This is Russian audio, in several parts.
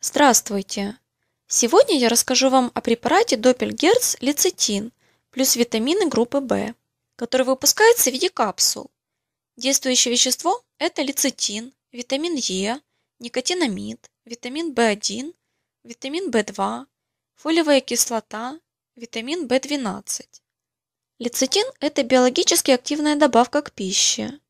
Здравствуйте! Сегодня я расскажу вам о препарате Доппельгерц лецитин плюс витамины группы В, который выпускается в виде капсул. Действующее вещество – это лецитин, витамин Е, никотинамид, витамин В1, витамин В2, фолиевая кислота, витамин В12. Лецитин – это биологически активная добавка к пище.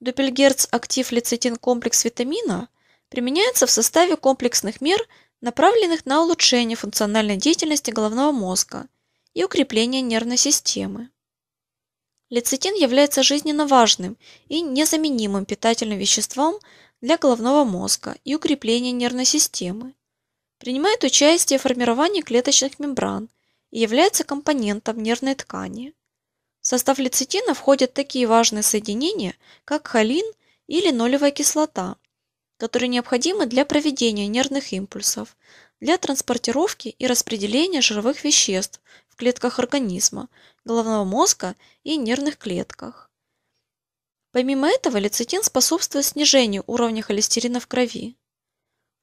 Дупельгерц-актив лецитин-комплекс витамина применяется в составе комплексных мер, направленных на улучшение функциональной деятельности головного мозга и укрепление нервной системы. Лецитин является жизненно важным и незаменимым питательным веществом для головного мозга и укрепления нервной системы. Принимает участие в формировании клеточных мембран – и является компонентом нервной ткани. В состав лецитина входят такие важные соединения, как холин или линолевая кислота, которые необходимы для проведения нервных импульсов, для транспортировки и распределения жировых веществ в клетках организма, головного мозга и нервных клетках. Помимо этого, лецитин способствует снижению уровня холестерина в крови.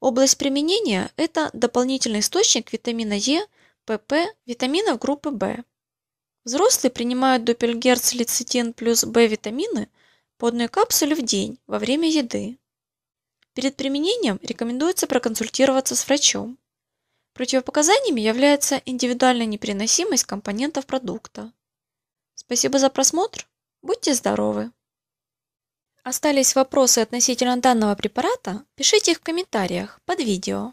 Область применения – это дополнительный источник витамина Е – ПП витаминов группы В. Взрослые принимают дупельгерц лецитин плюс В-витамины по одной капсуле в день во время еды. Перед применением рекомендуется проконсультироваться с врачом. Противопоказаниями является индивидуальная непереносимость компонентов продукта. Спасибо за просмотр. Будьте здоровы! Остались вопросы относительно данного препарата? Пишите их в комментариях под видео.